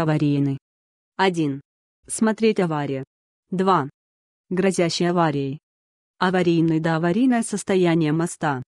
Аварийный. 1. Смотреть авария. 2. Грозящей аварией. Аварийный до аварийное состояние моста.